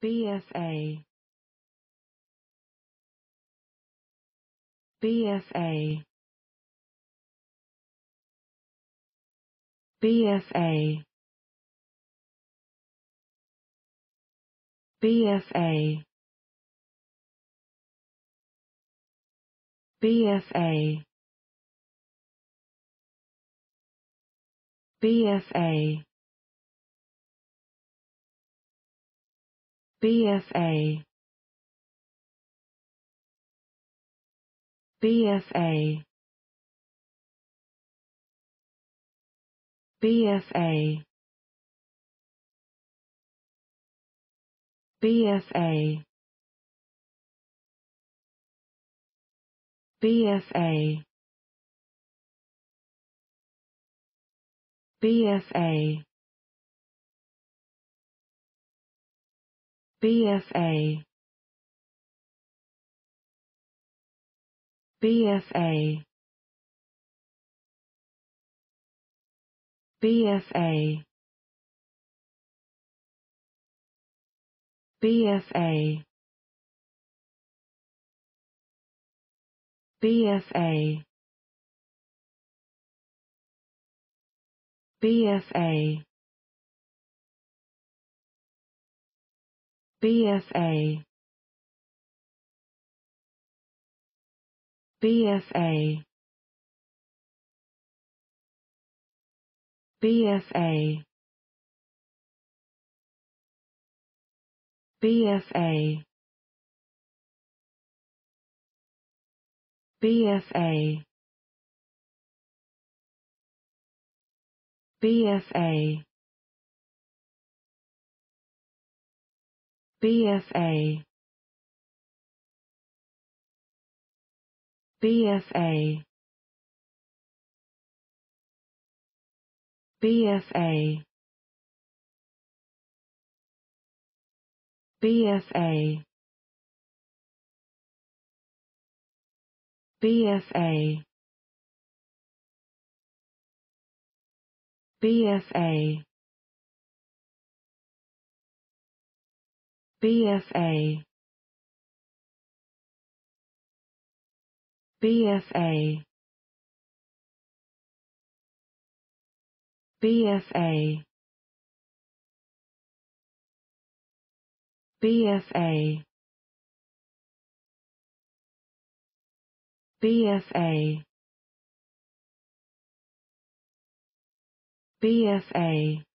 BFA BFA BFA BFA BFA BFA BFA BFA BFA BFA BFA BFA BFA BFA BFA BFA BFA BFA BFA BFA BFA BFA BFA BFA BFA BFA BFA BFA BFA BFA BFA BFA BFA BFA BFA BFA